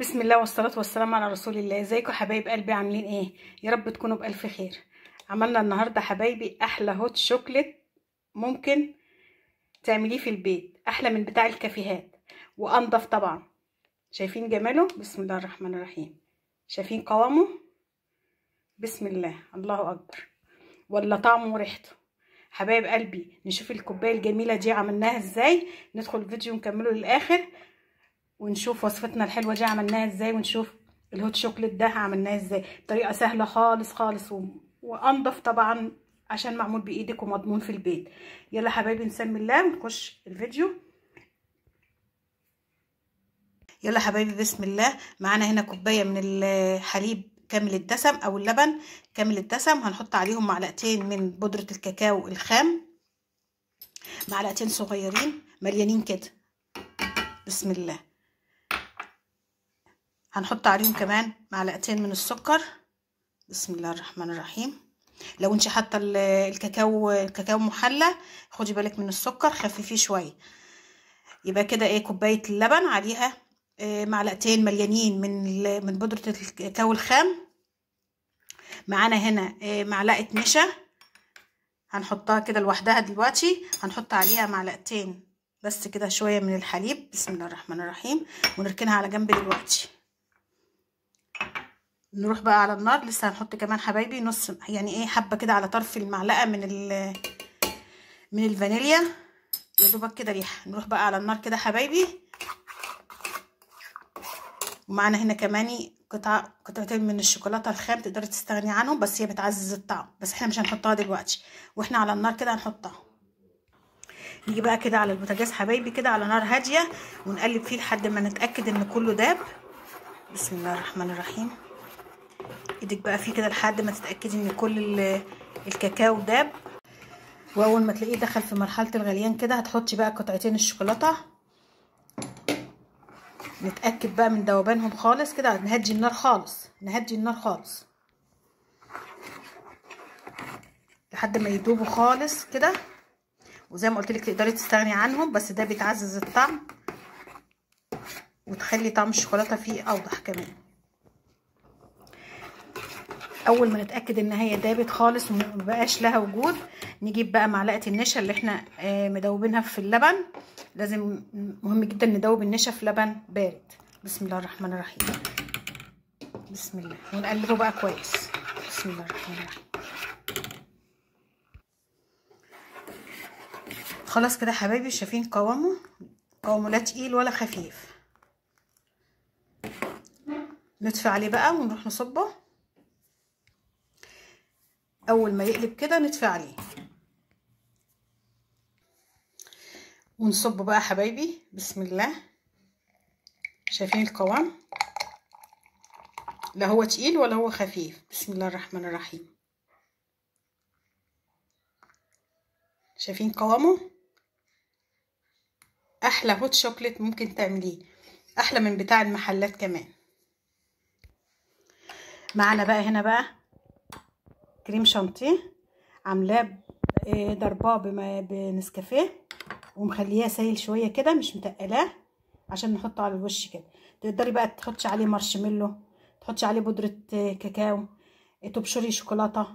بسم الله والصلاة والسلام على رسول الله ازيكم حبايب قلبي عاملين ايه يا رب تكونوا بألف خير عملنا النهاردة حبايبي احلى هوت شوكلت ممكن تعمليه في البيت احلى من بتاع الكافيهات وانضف طبعا شايفين جماله بسم الله الرحمن الرحيم شايفين قوامه بسم الله الله اكبر ولا طعمه وريحته حبايب قلبي نشوف الكوبايه الجميله دي عملناها ازاي ندخل الفيديو نكمله للاخر ونشوف وصفتنا الحلوه دي عملناها ازاي ونشوف الهوت شوكليت ده عملناه ازاي طريقه سهله خالص خالص و... وانضف طبعا عشان معمول بايدك ومضمون في البيت يلا حبايبي نسمي الله ونخش الفيديو يلا حبايبي بسم الله معانا هنا كوبايه من الحليب كامل الدسم او اللبن كامل الدسم هنحط عليهم معلقتين من بودره الكاكاو الخام معلقتين صغيرين مليانين كده بسم الله هنحط عليهم كمان معلقتين من السكر بسم الله الرحمن الرحيم لو انت حاطه الكاكاو الكاكاو محلى خدي بالك من السكر خففيه شويه يبقى كده ايه كوبايه اللبن عليها اه، معلقتين مليانين من من بودره الكاكاو الخام معانا هنا اه، معلقه نشا هنحطها كده لوحدها دلوقتي هنحط عليها معلقتين بس كده شويه من الحليب بسم الله الرحمن الرحيم ونركنها على جنب دلوقتي نروح بقى على النار لسه هنحط كمان حبايبي نص يعني ايه حبه كده على طرف المعلقه من ال من الفانيليا يا دوبك كده ريحه نروح بقى على النار كده حبايبي ومعانا هنا كمان قطع قطعتين من الشوكولاته الخام تقدري تستغني عنهم بس هي بتعزز الطعم بس احنا مش هنحطها دلوقتي واحنا على النار كده هنحطها نيجي بقى كده على البوتاجاز حبايبي كده على نار هاديه ونقلب فيه لحد ما نتاكد ان كله داب بسم الله الرحمن الرحيم ايدك بقى فيه كده لحد ما تتاكدي ان كل الكاكاو داب واول ما تلاقيه دخل في مرحله الغليان كده هتحطي بقى قطعتين الشوكولاته نتاكد بقى من ذوبانهم خالص كده نهدي النار خالص نهدي النار خالص لحد ما يدوبوا خالص كده وزي ما قلت لك تقدري تستغني عنهم بس ده بيتعزز الطعم وتخلي طعم الشوكولاته فيه اوضح كمان اول ما نتاكد ان هي دابت خالص ومبقاش لها وجود نجيب بقى معلقه النشا اللي احنا آه، مدوبينها في اللبن لازم مهم جدا ندوب النشا في لبن بارد بسم الله الرحمن الرحيم بسم الله ونقلبه بقى كويس بسم الله الرحمن الرحيم خلاص كده حبايبي شايفين قوامه قوامه لا تقيل ولا خفيف نطفي عليه بقى ونروح نصبه اول ما يقلب كده ندفع عليه ونصب بقى حبايبي بسم الله شايفين القوام لا هو تقيل ولا هو خفيف بسم الله الرحمن الرحيم شايفين قوامه احلى هوت شوكليت ممكن تعمليه احلى من بتاع المحلات كمان معانا بقى هنا بقى كريم شانتيه عاملاه إيه، ضرباه بنسكافيه ومخلياه سايل شويه كده مش متقلاه عشان نحطه على الوش كده تقدري بقى تحطي عليه مارشميلو تحطي عليه بودره آه، كاكاو تبشري شوكولاته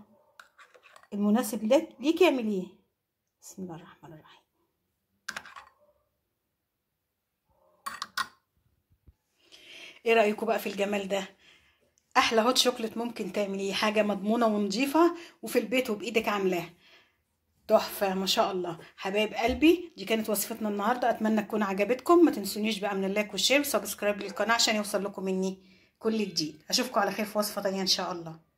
المناسب ليكي اعمليه بسم الله الرحمن الرحيم ايه رايكم بقى في الجمال ده احلى هوت شوكليت ممكن تعمليه حاجه مضمونه ونظيفه وفي البيت وبايدك عاملاه تحفه ما شاء الله حبايب قلبي دي كانت وصفتنا النهارده اتمنى تكون عجبتكم ما تنسونيش بقى من اللايك والشير وسبسكرايب للقناه عشان يوصل لكم مني كل جديد اشوفكم على خير في وصفه تانية ان شاء الله